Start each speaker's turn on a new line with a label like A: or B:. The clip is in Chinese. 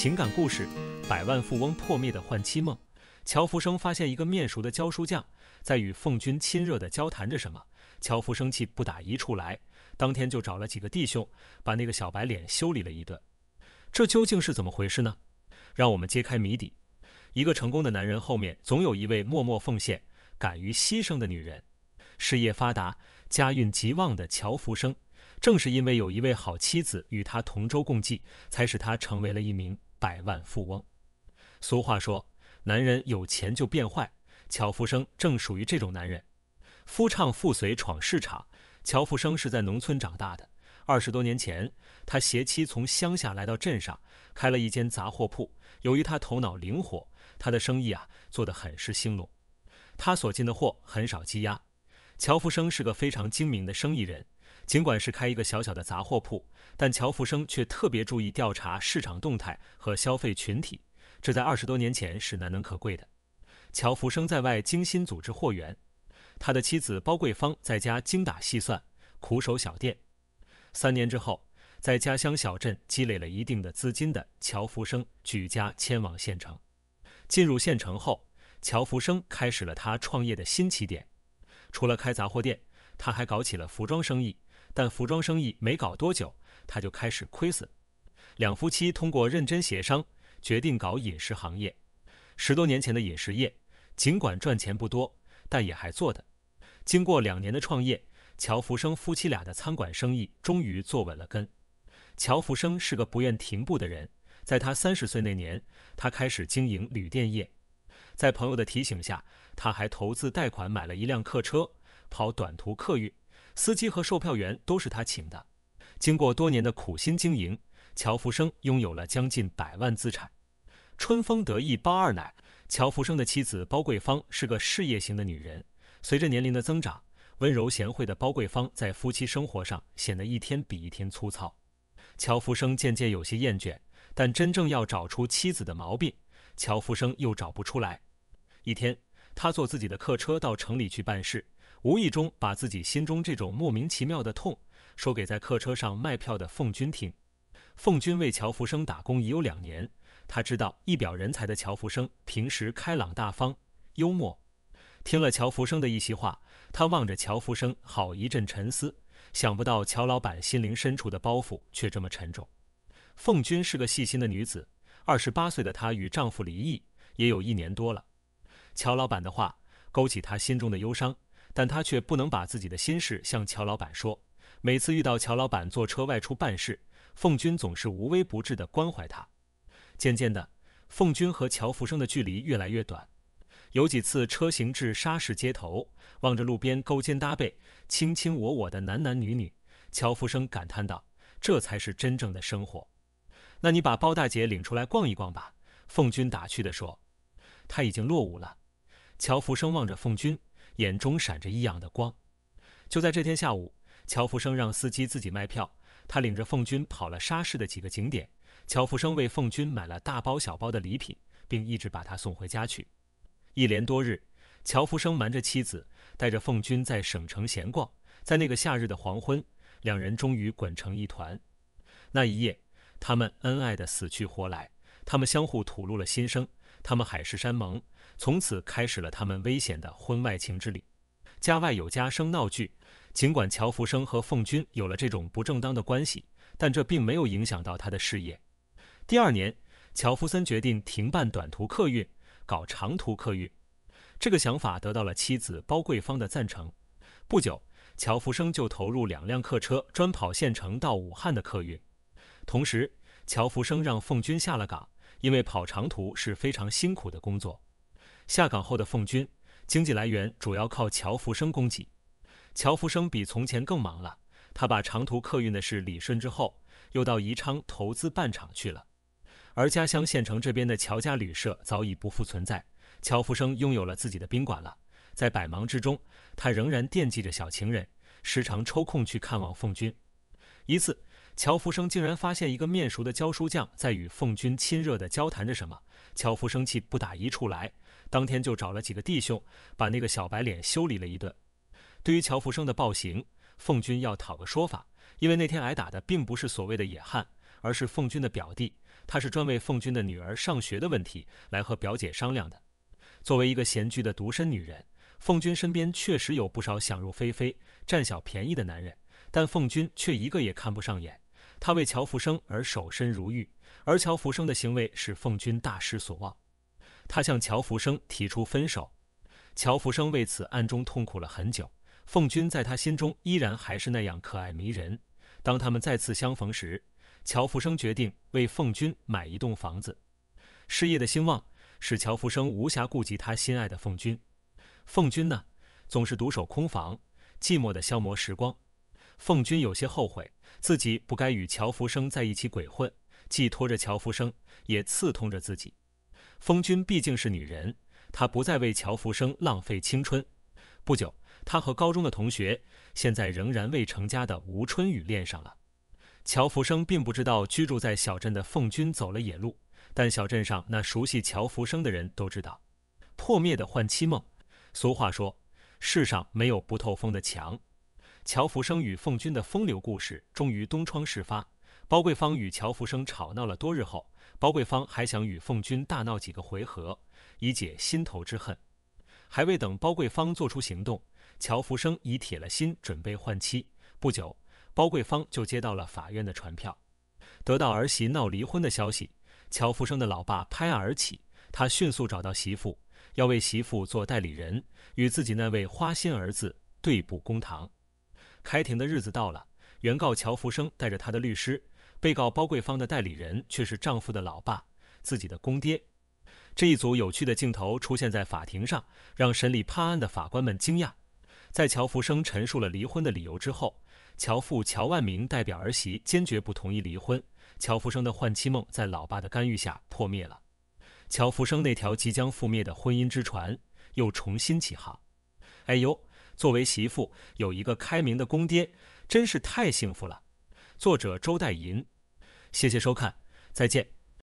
A: 情感故事：百万富翁破灭的换妻梦。乔福生发现一个面熟的教书匠在与凤君亲热地交谈着什么，乔福生气不打一处来，当天就找了几个弟兄把那个小白脸修理了一顿。这究竟是怎么回事呢？让我们揭开谜底。一个成功的男人后面总有一位默默奉献、敢于牺牲的女人。事业发达、家运极旺的乔福生，正是因为有一位好妻子与他同舟共济，才使他成为了一名。百万富翁。俗话说，男人有钱就变坏。乔福生正属于这种男人。夫唱妇随闯市场。乔福生是在农村长大的。二十多年前，他携妻从乡下来到镇上，开了一间杂货铺。由于他头脑灵活，他的生意啊做得很是兴隆。他所进的货很少积压。乔福生是个非常精明的生意人。尽管是开一个小小的杂货铺，但乔福生却特别注意调查市场动态和消费群体，这在二十多年前是难能可贵的。乔福生在外精心组织货源，他的妻子包桂芳在家精打细算，苦守小店。三年之后，在家乡小镇积累了一定的资金的乔福生举家迁往县城。进入县城后，乔福生开始了他创业的新起点。除了开杂货店，他还搞起了服装生意。但服装生意没搞多久，他就开始亏损。两夫妻通过认真协商，决定搞饮食行业。十多年前的饮食业，尽管赚钱不多，但也还做的。经过两年的创业，乔福生夫妻俩的餐馆生意终于坐稳了根。乔福生是个不愿停步的人，在他三十岁那年，他开始经营旅店业。在朋友的提醒下，他还投资贷款买了一辆客车，跑短途客运。司机和售票员都是他请的。经过多年的苦心经营，乔福生拥有了将近百万资产，春风得意包二奶。乔福生的妻子包桂芳是个事业型的女人。随着年龄的增长，温柔贤惠的包桂芳在夫妻生活上显得一天比一天粗糙。乔福生渐渐有些厌倦，但真正要找出妻子的毛病，乔福生又找不出来。一天，他坐自己的客车到城里去办事。无意中把自己心中这种莫名其妙的痛说给在客车上卖票的凤军听。凤军为乔福生打工已有两年，他知道一表人才的乔福生平时开朗大方、幽默。听了乔福生的一席话，他望着乔福生，好一阵沉思。想不到乔老板心灵深处的包袱却这么沉重。凤军是个细心的女子，二十八岁的她与丈夫离异也有一年多了。乔老板的话勾起她心中的忧伤。但他却不能把自己的心事向乔老板说。每次遇到乔老板坐车外出办事，凤君总是无微不至地关怀他。渐渐的，凤君和乔福生的距离越来越短。有几次车行至沙市街头，望着路边勾肩搭背、卿卿我我的男男女女，乔福生感叹道：“这才是真正的生活。”“那你把包大姐领出来逛一逛吧。”凤君打趣地说。“她已经落伍了。”乔福生望着凤君。眼中闪着异样的光。就在这天下午，乔福生让司机自己卖票。他领着凤军跑了沙市的几个景点。乔福生为凤军买了大包小包的礼品，并一直把他送回家去。一连多日，乔福生瞒着妻子，带着凤军在省城闲逛。在那个夏日的黄昏，两人终于滚成一团。那一夜，他们恩爱的死去活来。他们相互吐露了心声。他们海誓山盟，从此开始了他们危险的婚外情之旅。家外有家生闹剧。尽管乔福生和凤君有了这种不正当的关系，但这并没有影响到他的事业。第二年，乔福森决定停办短途客运，搞长途客运。这个想法得到了妻子包桂芳的赞成。不久，乔福生就投入两辆客车，专跑县城到武汉的客运。同时，乔福生让凤君下了岗。因为跑长途是非常辛苦的工作，下岗后的凤军，经济来源主要靠乔福生供给。乔福生比从前更忙了，他把长途客运的事理顺之后，又到宜昌投资办厂去了。而家乡县城这边的乔家旅社早已不复存在，乔福生拥有了自己的宾馆了。在百忙之中，他仍然惦记着小情人，时常抽空去看望凤军。一次。乔福生竟然发现一个面熟的教书匠在与凤君亲热地交谈着什么，乔福生气不打一处来，当天就找了几个弟兄把那个小白脸修理了一顿。对于乔福生的暴行，凤君要讨个说法，因为那天挨打的并不是所谓的野汉，而是凤君的表弟，他是专为凤君的女儿上学的问题来和表姐商量的。作为一个闲居的独身女人，凤君身边确实有不少想入非非、占小便宜的男人，但凤君却一个也看不上眼。他为乔福生而守身如玉，而乔福生的行为使凤君大失所望。他向乔福生提出分手，乔福生为此暗中痛苦了很久。凤君在他心中依然还是那样可爱迷人。当他们再次相逢时，乔福生决定为凤君买一栋房子。事业的兴旺使乔福生无暇顾及他心爱的凤君，凤君呢，总是独守空房，寂寞地消磨时光。凤君有些后悔，自己不该与乔福生在一起鬼混，寄托着乔福生，也刺痛着自己。凤君毕竟是女人，她不再为乔福生浪费青春。不久，她和高中的同学，现在仍然未成家的吴春雨恋上了。乔福生并不知道居住在小镇的凤君走了野路，但小镇上那熟悉乔福生的人都知道。破灭的换妻梦。俗话说，世上没有不透风的墙。乔福生与凤军的风流故事终于东窗事发。包桂芳与乔福生吵闹了多日后，包桂芳还想与凤军大闹几个回合，以解心头之恨。还未等包桂芳做出行动，乔福生已铁了心准备换妻。不久，包桂芳就接到了法院的传票，得到儿媳闹离婚的消息，乔福生的老爸拍案而起，他迅速找到媳妇，要为媳妇做代理人，与自己那位花心儿子对簿公堂。开庭的日子到了，原告乔福生带着他的律师，被告包桂芳的代理人却是丈夫的老爸，自己的公爹。这一组有趣的镜头出现在法庭上，让审理判案的法官们惊讶。在乔福生陈述了离婚的理由之后，乔父乔万明代表儿媳坚决不同意离婚。乔福生的换妻梦在老爸的干预下破灭了，乔福生那条即将覆灭的婚姻之船又重新起航。哎呦！作为媳妇，有一个开明的公爹，真是太幸福了。作者周代银，谢谢收看，再见。